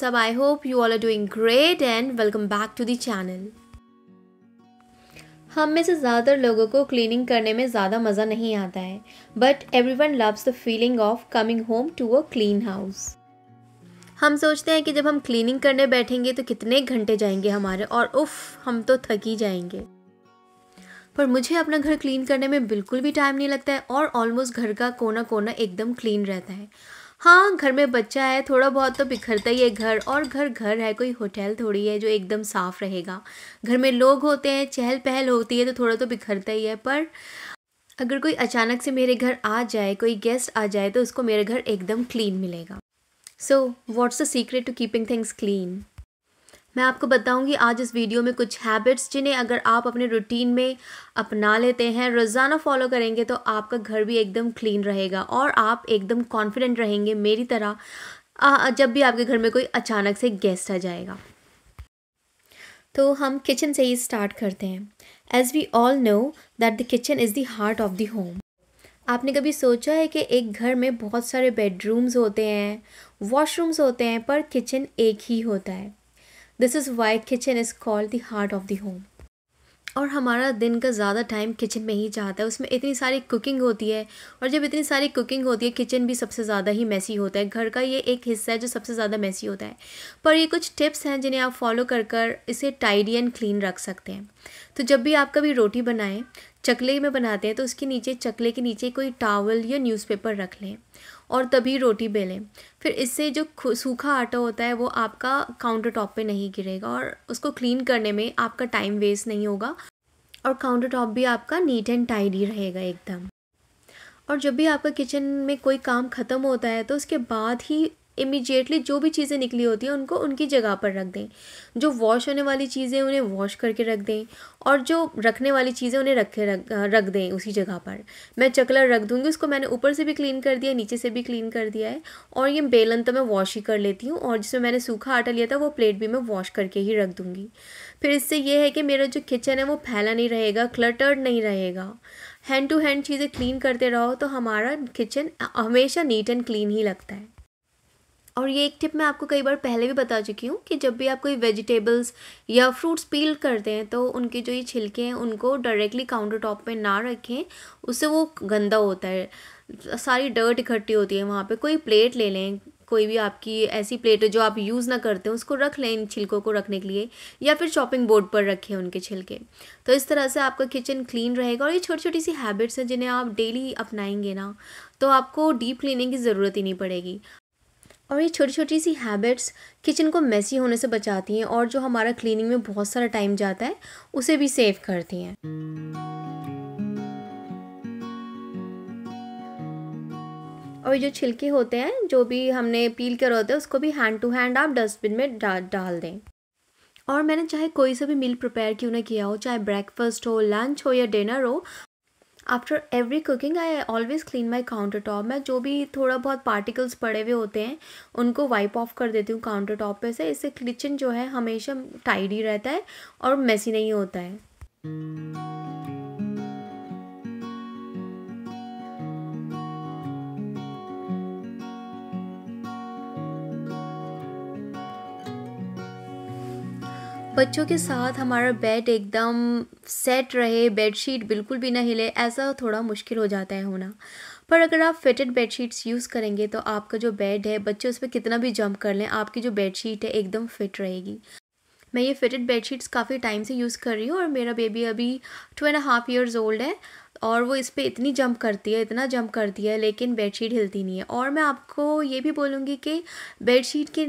सब I hope you all are doing great and welcome back to the channel हम में से ज़्यादातर लोगों को क्लीनिंग करने में ज़्यादा मज़ा नहीं आता है but everyone loves the feeling of coming home to a clean house हम सोचते हैं कि जब हम क्लीनिंग करने बैठेंगे तो कितने घंटे जाएंगे हमारे और उफ़ हम तो थक ही जाएंगे पर मुझे अपना घर क्लीन करने में बिल्कुल भी टाइम नहीं लगता है और ऑलमोस्ट घर का कोना कोना एकदम क्लीन रहता है हाँ घर में बच्चा है थोड़ा बहुत तो बिखरता ही है घर और घर घर है कोई होटल थोड़ी है जो एकदम साफ़ रहेगा घर में लोग होते हैं चहल पहल होती है तो थोड़ा तो बिखरता ही है पर अगर कोई अचानक से मेरे घर आ जाए कोई गेस्ट आ जाए तो उसको मेरे घर एकदम क्लीन मिलेगा so what's the secret to keeping things clean मैं आपको बताऊंगी आज इस वीडियो में कुछ हैबिट्स जिन्हें अगर आप अपने रूटीन में अपना लेते हैं रोज़ाना फॉलो करेंगे तो आपका घर भी एकदम क्लीन रहेगा और आप एकदम कॉन्फिडेंट रहेंगे मेरी तरह जब भी आपके घर में कोई अचानक से गेस्ट आ जाएगा तो हम किचन से ही स्टार्ट करते हैं as we all know that the kitchen is the heart of the home आपने कभी सोचा है कि एक घर में बहुत सारे बेडरूम्स होते हैं वॉशरूम्स होते हैं पर किचन एक ही होता है this is why kitchen is called the heart of the home और हमारा दिन का ज़्यादा टाइम किचन में ही जाता है उसमें इतनी सारी कुकिंग होती है और जब इतनी सारी कुकिंग होती है किचन भी सबसे ज़्यादा ही मैसी होता है घर का ये एक हिस्सा है जो सबसे ज़्यादा मैसी होता है पर ये कुछ टिप्स हैं जिन्हें आप फॉलो कर कर इसे टाइडी एंड क्लीन रख सकते हैं तो जब भी आप कभी रोटी बनाएं चकले में बनाते हैं तो उसके नीचे चकले के नीचे कोई टावल या न्यूज़पेपर रख लें और तभी रोटी बेलें फिर इससे जो सूखा आटा होता है वो आपका काउंटर टॉप पर नहीं गिरेगा और उसको क्लीन करने में आपका टाइम वेस्ट नहीं होगा और काउंटर टॉप भी आपका नीट एंड टाइडी रहेगा एकदम और जब भी आपका किचन में कोई काम ख़त्म होता है तो उसके बाद ही इमीडिएटली जो भी चीज़ें निकली होती हैं उनको उनकी जगह पर रख दें जो वॉश होने वाली चीज़ें उन्हें वॉश करके रख दें और जो रखने वाली चीज़ें उन्हें रखे रख रख दें उसी जगह पर मैं चकलर रख दूँगी उसको मैंने ऊपर से भी क्लीन कर दिया नीचे से भी क्लीन कर दिया है और ये बेलन तो मैं वॉश ही कर लेती हूँ और जिसमें मैंने सूखा आटा लिया था वो प्लेट भी मैं वॉश करके ही रख दूँगी फिर इससे ये है कि मेरा जो किचन है वो फैला नहीं रहेगा क्लटर्ड नहीं रहेगा हैंड टू हैंड चीज़ें क्लीन करते रहो तो हमारा किचन हमेशा नीट एंड क्लीन ही लगता है और ये एक टिप मैं आपको कई बार पहले भी बता चुकी हूँ कि जब भी आप कोई वेजिटेबल्स या फ्रूट्स पील करते हैं तो उनके जो ये छिलके हैं उनको डायरेक्टली काउंटर टॉप पर ना रखें उससे वो गंदा होता है सारी डर्ट इकट्ठी होती है वहाँ पर कोई प्लेट ले लें कोई भी आपकी ऐसी प्लेट जो आप यूज़ ना करते हैं उसको रख लें इन छिलकों को रखने के लिए या फिर चॉपिंग बोर्ड पर रखें उनके छिलके तो इस तरह से आपका किचन क्लीन रहेगा और ये छोटी छोटी सी हैबिट्स हैं जिन्हें आप डेली अपनाएंगे ना तो आपको डीप क्लीनिंग की ज़रूरत ही नहीं पड़ेगी और ये छोटी छोटी सी हैबिट्स किचन को मैसी होने से बचाती हैं और जो हमारा क्लीनिंग में बहुत सारा टाइम जाता है उसे भी सेव करती हैं और जो छिलके होते हैं जो भी हमने पील कर होते हैं उसको भी हैंड टू हैंड आप डस्टबिन में डा, डाल दें और मैंने चाहे कोई सा भी मील प्रिपेयर क्यों ना किया हो चाहे ब्रेकफास्ट हो लंच हो या डिनर हो after every cooking I always clean my countertop मैं जो भी थोड़ा बहुत पार्टिकल्स पड़े हुए होते हैं उनको वाइप ऑफ कर देती हूँ काउंटर टॉप पे से इससे किचन जो है हमेशा टाइडी रहता है और मेसी नहीं होता है बच्चों के साथ हमारा बेड एकदम सेट रहे बेडशीट बिल्कुल भी ना हिले ऐसा थोड़ा मुश्किल हो जाता है होना पर अगर आप फिटेड बेडशीट्स यूज़ करेंगे तो आपका जो बेड है बच्चे उस पर कितना भी जंप कर लें आपकी जो बेडशीट है एकदम फिट रहेगी मैं ये फिटेड बेडशीट्स काफ़ी टाइम से यूज़ कर रही हूँ और मेरा बेबी अभी two and half years old है और वो इस पर इतनी जंप करती है इतना जंप करती है लेकिन बेडशीट हिलती नहीं है और मैं आपको ये भी बोलूँगी कि बेडशीट के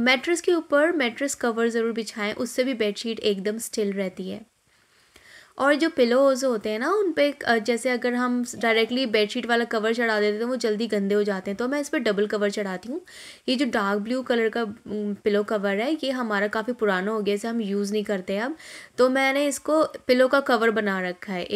मैट्रेस के ऊपर मैट्रेस कवर ज़रूर बिछाएं उससे भी बेडशीट एकदम स्टिल रहती है और जो पिलोज होते हैं ना उन पर जैसे अगर हम डायरेक्टली बेडशीट वाला कवर चढ़ा देते हैं तो वो जल्दी गंदे हो जाते हैं तो मैं इस पर डबल कवर चढ़ाती हूँ ये जो डार्क ब्लू कलर का पिलो कवर है ये हमारा काफ़ी पुराना हो गया इसे हम यूज़ नहीं करते अब तो मैंने इसको पिलो का कवर बना रखा है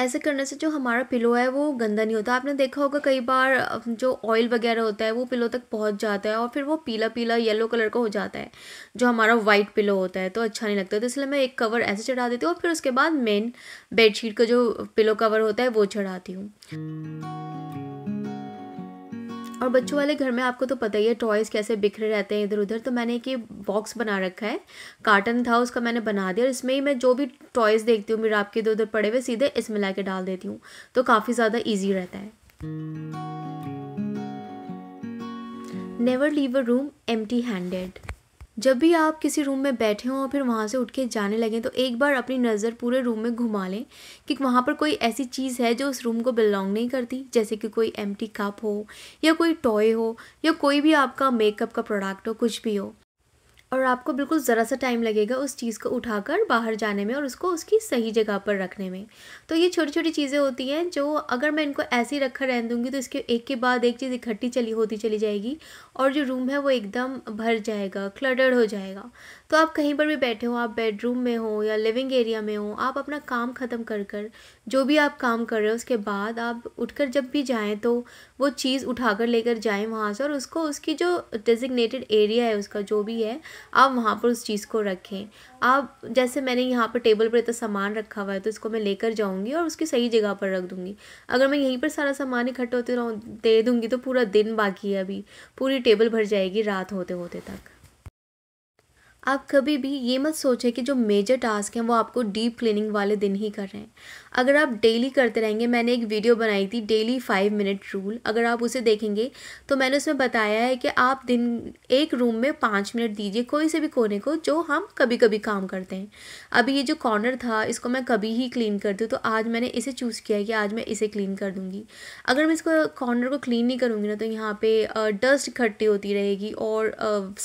ऐसे करने से जो हमारा पिलो है वो गंदा नहीं होता आपने देखा होगा कई बार जो ऑयल वगैरह होता है वो पिलो तक पहुंच जाता है और फिर वो पीला पीला येलो कलर का हो जाता है जो हमारा वाइट पिलो होता है तो अच्छा नहीं लगता तो इसलिए मैं एक कवर ऐसे चढ़ा देती हूँ और फिर उसके बाद मेन बेडशीट का जो पिलो कवर होता है वो चढ़ाती हूँ और बच्चों वाले घर में आपको तो पता ही है टॉयज़ कैसे बिखरे रहते हैं इधर उधर तो मैंने एक ये बॉक्स बना रखा है कार्टन था उसका मैंने बना दिया और इसमें ही मैं जो भी टॉयज़ देखती हूँ मेरा आपके इधर उधर पड़े हुए सीधे इसमें ला के डाल देती हूँ तो काफ़ी ज़्यादा ईजी रहता है never leave a room empty handed जब भी आप किसी रूम में बैठे हों और फिर वहाँ से उठ के जाने लगें तो एक बार अपनी नज़र पूरे रूम में घुमा लें कि वहाँ पर कोई ऐसी चीज़ है जो उस रूम को बिलोंग नहीं करती जैसे कि कोई एम्प्टी कप हो या कोई टॉय हो या कोई भी आपका मेकअप का प्रोडक्ट हो कुछ भी हो और आपको बिल्कुल ज़रा सा टाइम लगेगा उस चीज़ को उठाकर बाहर जाने में और उसको उसकी सही जगह पर रखने में तो ये छोटी छोटी चीज़ें होती हैं जो अगर मैं इनको ऐसे ही रखकर रहने दूँगी तो इसके एक के बाद एक चीज़ इकट्ठी चली होती चली जाएगी और जो रूम है वो एकदम भर जाएगा क्लडर्ड हो जाएगा तो आप कहीं पर भी बैठे हो आप बेडरूम में हो या लिविंग एरिया में हो आप अपना काम ख़त्म कर कर जो भी आप काम कर रहे हो उसके बाद आप उठकर जब भी जाएँ तो वो चीज़ उठाकर लेकर जाएँ वहाँ से और उसको उसकी जो डेजिग्नेटेड एरिया है उसका जो भी है आप वहाँ पर उस चीज़ को रखें आप जैसे मैंने यहाँ पर टेबल पर इतना सामान रखा हुआ है तो इसको मैं लेकर जाऊँगी और उसकी सही जगह पर रख दूँगी अगर मैं यहीं पर सारा सामान इकट्ठा होते रहूँ दे दूँगी तो पूरा दिन बाकी है अभी पूरी टेबल भर जाएगी रात होते होते तक आप कभी भी ये मत सोचें कि जो मेजर टास्क हैं वो आपको डीप क्लीनिंग वाले दिन ही कर रहे हैं अगर आप डेली करते रहेंगे मैंने एक वीडियो बनाई थी डेली फाइव मिनट रूल अगर आप उसे देखेंगे तो मैंने उसमें बताया है कि आप दिन एक रूम में पाँच मिनट दीजिए कोई से भी कोने को जो हम कभी कभी काम करते हैं अभी ये जो कॉर्नर था इसको मैं कभी ही क्लीन करती हूँ तो आज मैंने इसे चूज़ किया है कि आज मैं इसे क्लीन कर दूँगी अगर मैं इसको कॉर्नर को क्लीन नहीं करूँगी ना तो यहाँ पर डस्ट इकट्ठी होती रहेगी और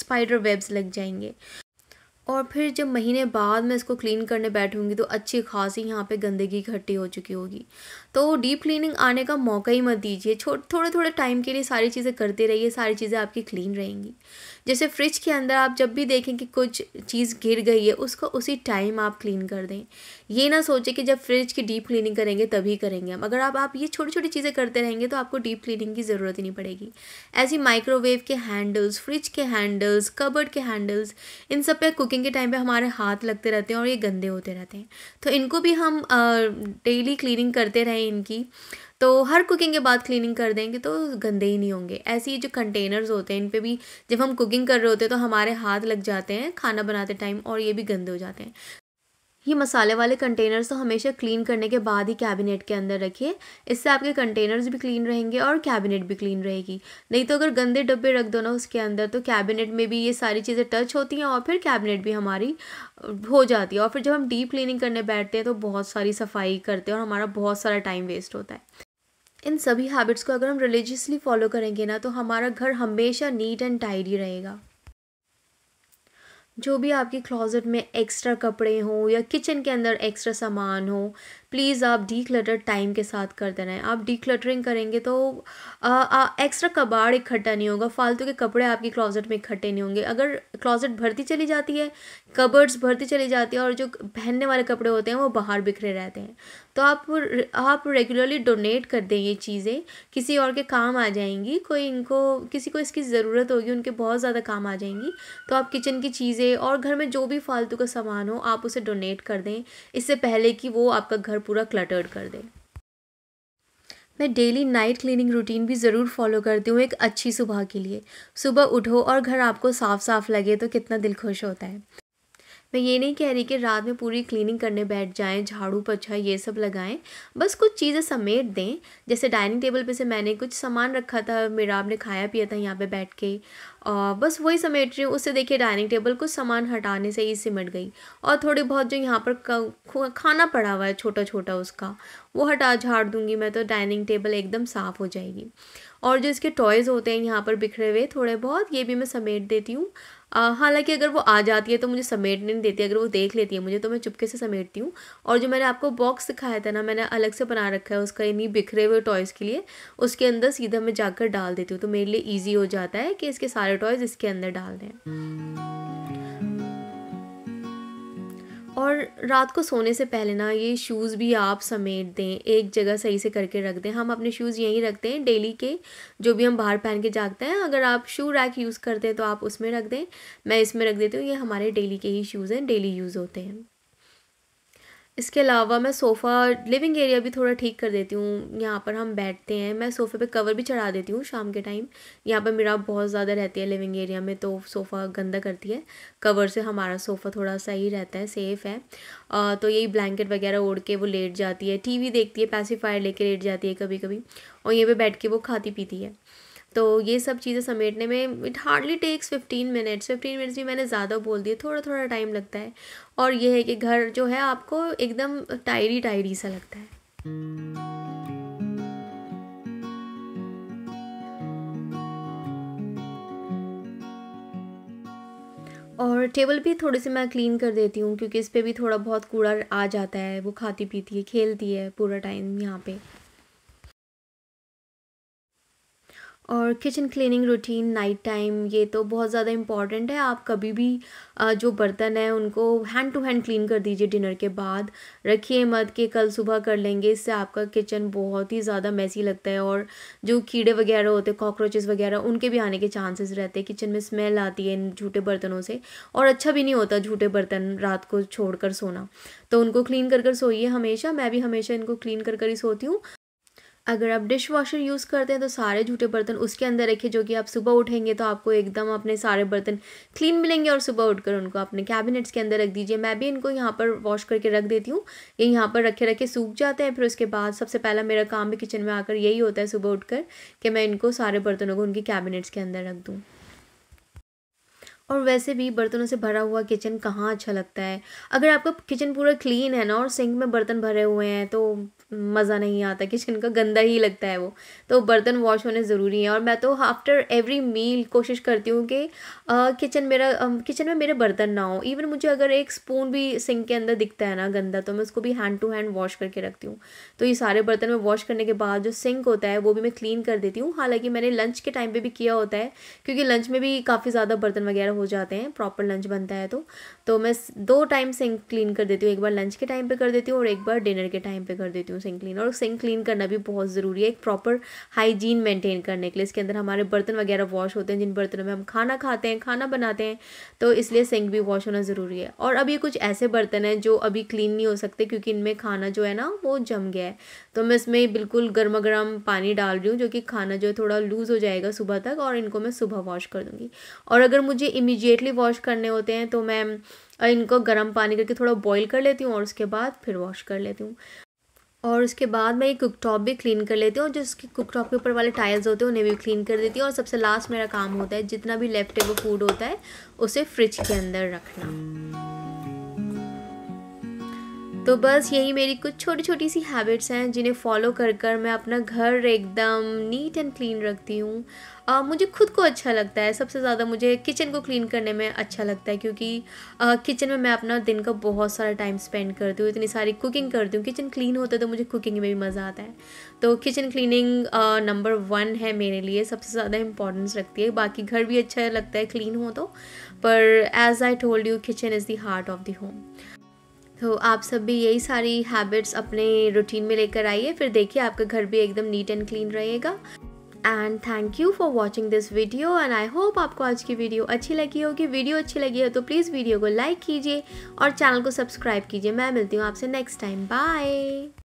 स्पाइडर वेब्स लग जाएंगे और फिर जब महीने बाद मैं इसको क्लीन करने बैठूँगी तो अच्छी खासी यहाँ पे गंदगी इकट्ठी हो चुकी होगी तो डीप क्लीनिंग आने का मौका ही मत दीजिए थोड़े थोड़े टाइम के लिए सारी चीज़ें करते रहिए सारी चीज़ें आपकी क्लीन रहेंगी जैसे फ्रिज के अंदर आप जब भी देखें कि कुछ चीज़ गिर गई है उसको उसी टाइम आप क्लीन कर दें ये ना सोचें कि जब फ्रिज की डीप क्लीनिंग करेंगे तभी करेंगे हम अगर आप आप ये छोटी छोटी चीज़ें करते रहेंगे तो आपको डीप क्लीनिंग की ज़रूरत ही नहीं पड़ेगी ऐसी माइक्रोवेव के हैंडल्स फ्रिज के हैंडल्स कबर्ड के हैंडल्स इन सब पे कुकिंग के टाइम पे हमारे हाथ लगते रहते हैं और ये गंदे होते रहते हैं तो इनको भी हम डेली क्लीनिंग करते रहें है इनकी तो हर कुकिंग के बाद क्लीनिंग कर देंगे तो गंदे ही नहीं होंगे ऐसे ही जो कंटेनर्स होते हैं इन पर भी जब हम कुकिंग कर रहे होते हैं तो हमारे हाथ लग जाते हैं खाना बनाते टाइम और ये भी गंदे हो जाते हैं ये मसाले वाले कंटेनर्स तो हमेशा क्लीन करने के बाद ही कैबिनेट के अंदर रखिए इससे आपके कंटेनर्स भी क्लीन रहेंगे और कैबिनेट भी क्लीन रहेगी नहीं तो अगर गंदे डब्बे रख दो ना उसके अंदर तो कैबिनेट में भी ये सारी चीज़ें टच होती हैं और फिर कैबिनेट भी हमारी हो जाती है और फिर जब हम डीप क्लीनिंग करने बैठते हैं तो बहुत सारी सफाई करते हैं और हमारा बहुत सारा टाइम वेस्ट होता है इन सभी हैबिट्स को अगर हम रिलीजियसली फॉलो करेंगे ना तो हमारा घर हमेशा नीट एंड टाइडी रहेगा जो भी आपके क्लॉज़ेट में एक्स्ट्रा कपड़े हों या किचन के अंदर एक्स्ट्रा सामान हो प्लीज़ आप डी क्लटर टाइम के साथ कर देना है आप डी क्लटरिंग करेंगे तो एक्स्ट्रा कबाड़ इकट्ठा नहीं होगा फालतू के कपड़े आपके क्लॉजेट में इकट्ठे नहीं होंगे अगर क्लॉजेट भरती चली जाती है कबर्ड्स भरती चली जाती है और जो पहनने वाले कपड़े होते हैं वो बाहर बिखरे रहते हैं तो आप आप रेगुलरली डोनेट कर दें ये चीज़ें किसी और के काम आ जाएंगी कोई इनको किसी को इसकी ज़रूरत होगी उनके बहुत ज़्यादा काम आ जाएंगी तो आप किचन की चीज़ें और घर में जो भी फालतू का सामान हो आप उसे डोनेट कर दें इससे पहले कि वो आपका घर पूरा क्लटर्ड कर दे मैं डेली नाइट क्लीनिंग रूटीन भी ज़रूर फॉलो करती हूँ एक अच्छी सुबह के लिए सुबह उठो और घर आपको साफ साफ लगे तो कितना दिल खुश होता है मैं ये नहीं कह रही कि रात में पूरी क्लीनिंग करने बैठ जाएं झाड़ू पछा ये सब लगाएं बस कुछ चीज़ें समेट दें जैसे डाइनिंग टेबल पे से मैंने कुछ सामान रखा था मेरा आपने खाया पिया था यहाँ पे बैठ के और बस वही समेट रही हूँ उससे देखिए डाइनिंग टेबल कुछ सामान हटाने से ही सिमट गई और थोड़ी बहुत जो यहाँ पर खाना पड़ा हुआ है छोटा छोटा उसका वो हटा झाड़ दूँगी मैं तो डाइनिंग टेबल एकदम साफ़ हो जाएगी और जो इसके टॉयज़ होते हैं यहाँ पर बिखरे हुए थोड़े बहुत ये भी मैं समेट देती हूँ हालांकि अगर वो आ जाती है तो मुझे समेटने नहीं देती अगर वो देख लेती है मुझे तो मैं चुपके से समेटती हूँ और जो मैंने आपको बॉक्स दिखाया था ना मैंने अलग से बना रखा है उसका इन्हीं बिखरे हुए टॉयज़ के लिए उसके अंदर सीधा मैं जाकर डाल देती हूँ तो मेरे लिए ईजी हो जाता है कि इसके सारे टॉयज़ इसके अंदर डाल दें और रात को सोने से पहले ना ये शूज़ भी आप समेट दें एक जगह सही से करके रख दें हम अपने शूज़ यहीं रखते हैं डेली के जो भी हम बाहर पहन के जागते हैं अगर आप शू रैक यूज़ करते हैं तो आप उसमें रख दें मैं इसमें रख देती हूँ ये हमारे डेली के ही शूज़ हैं डेली यूज़ होते हैं इसके अलावा मैं सोफ़ा लिविंग एरिया भी थोड़ा ठीक कर देती हूँ यहाँ पर हम बैठते हैं मैं सोफ़े पे कवर भी चढ़ा देती हूँ शाम के टाइम यहाँ पर मेरा बहुत ज़्यादा रहती है लिविंग एरिया में तो सोफ़ा गंदा करती है कवर से हमारा सोफ़ा थोड़ा सही रहता है सेफ़ है आ, तो यही ब्लैंकेट वगैरह ओढ़ के वो लेट जाती है टी देखती है पैसीफायर ले लेट जाती है कभी कभी और यहीं पर बैठ के वो खाती पीती है तो ये सब चीज़ें समेटने में it hardly takes fifteen minutes fifteen minutes भी मैंने ज़्यादा बोल दिए थोड़ा थोड़ा टाइम लगता है और ये है कि घर जो है आपको एकदम टायरी टायरी सा लगता है और टेबल भी थोड़ी सी मैं क्लीन कर देती हूँ क्योंकि इस पर भी थोड़ा बहुत कूड़ा आ जाता है वो खाती पीती है खेलती है पूरा टाइम यहाँ पे और kitchen cleaning routine night time ये तो बहुत ज़्यादा इम्पॉर्टेंट है आप कभी भी जो बर्तन है उनको हैंड टू हैंड क्लीन कर दीजिए डिनर के बाद रखिए मत कि कल सुबह कर लेंगे इससे आपका किचन बहुत ही ज़्यादा मैसी लगता है और जो कीड़े वगैरह होते कॉकरोचेस वगैरह उनके भी आने के चांसेस रहते हैं किचन में स्मेल आती है इन झूठे बर्तनों से और अच्छा भी नहीं होता झूठे बर्तन रात को छोड़ कर सोना तो उनको क्लीन कर कर सोइए हमेशा मैं भी हमेशा इनको क्लीन कर कर ही सोती हूँ अगर आप डिश वॉशर यूज़ करते हैं तो सारे झूठे बर्तन उसके अंदर रखें जो कि आप सुबह उठेंगे तो आपको एकदम अपने सारे बर्तन क्लीन मिलेंगे और सुबह उठकर उनको अपने कैबिनेट्स के अंदर रख दीजिए मैं भी इनको यहाँ पर वॉश करके रख देती हूँ ये यहाँ पर रखे रखे सूख जाते हैं फिर उसके बाद सबसे पहला मेरा काम भी किचन में आकर यही होता है सुबह उठ कि मैं इनको सारे बर्तनों को उनके कैबिनेट्स के अंदर रख दूँ और वैसे भी बर्तनों से भरा हुआ किचन कहाँ अच्छा लगता है अगर आपका किचन पूरा क्लीन है ना और सिंक में बर्तन भरे हुए हैं तो मज़ा नहीं आता किचन का गंदा ही लगता है वो तो बर्तन वॉश होने ज़रूरी हैं और मैं तो आफ्टर एवरी मील कोशिश करती हूँ कि किचन मेरा किचन में मेरे बर्तन ना हो इवन मुझे अगर एक स्पून भी सिंक के अंदर दिखता है ना गंदा तो मैं उसको भी हैंड टू हैंड वॉश करके रखती हूँ तो ये सारे बर्तन में वॉश करने के बाद जो सिंक होता है वो भी मैं क्लीन कर देती हूँ हालाँकि मैंने लंच के टाइम पर भी किया होता है क्योंकि लंच में भी काफ़ी ज़्यादा बर्तन वगैरह हो जाते हैं प्रॉपर लंच बनता है तो तो मैं दो टाइम सिंक क्लीन कर देती हूँ एक बार लंच के टाइम पे कर देती हूँ और एक बार डिनर के टाइम पे कर देती हूँ सिंक क्लीन और सिंक क्लीन करना भी बहुत ज़रूरी है एक प्रॉपर हाइजीन मेंटेन करने के लिए इसके अंदर हमारे बर्तन वगैरह वॉश होते हैं जिन बर्तनों में हम खाना खाते हैं खाना बनाते हैं तो इसलिए सिंक भी वॉश होना ज़रूरी है और अभी कुछ ऐसे बर्तन हैं जो अभी क्लीन नहीं हो सकते क्योंकि इनमें खाना जो है ना वो जम गया है तो मैं इसमें बिल्कुल गर्मा गर्म पानी डाल रही हूँ जो कि खाना जो है थोड़ा लूज़ हो जाएगा सुबह तक और इनको मैं सुबह वॉश कर दूँगी और अगर मुझे इमीजिएटली वॉश करने होते हैं तो मैं इनको गर्म पानी करके थोड़ा बॉईल कर लेती हूँ और उसके बाद फिर वॉश कर लेती हूँ और उसके बाद मैं ये कुकटॉप भी क्लीन कर लेती हूँ जिसके कुकटॉप के ऊपर वाले टाइल्स होते हैं उन्हें भी क्लीन कर देती हूँ और सबसे लास्ट मेरा काम होता है जितना भी लेफ्ट ओवर फूड होता है उसे फ्रिज के अंदर रखना तो बस यही मेरी कुछ छोटी छोटी सी हैबिट्स हैं जिन्हें फॉलो कर कर मैं अपना घर एकदम नीट एंड क्लीन रखती हूँ uh, मुझे खुद को अच्छा लगता है सबसे ज़्यादा मुझे किचन को क्लीन करने में अच्छा लगता है क्योंकि uh, किचन में मैं अपना दिन का बहुत सारा टाइम स्पेंड करती हूँ इतनी सारी कुकिंग करती हूँ किचन क्लीन होता है तो मुझे कुकिंग में भी मज़ा आता है तो किचन क्लीनिंग नंबर वन है मेरे लिए सबसे ज़्यादा इंपॉर्टेंस रखती है बाकी घर भी अच्छा लगता है क्लीन हो तो पर as I told you kitchen is the heart of the home तो आप सब भी यही सारी हैबिट्स अपने रूटीन में लेकर आइए फिर देखिए आपका घर भी एकदम नीट एंड क्लीन रहेगा and thank you for watching this video and I hope आपको आज की वीडियो अच्छी लगी होगी वीडियो अच्छी लगी हो तो प्लीज़ वीडियो को लाइक कीजिए और चैनल को सब्सक्राइब कीजिए मैं मिलती हूँ आपसे नेक्स्ट टाइम बाय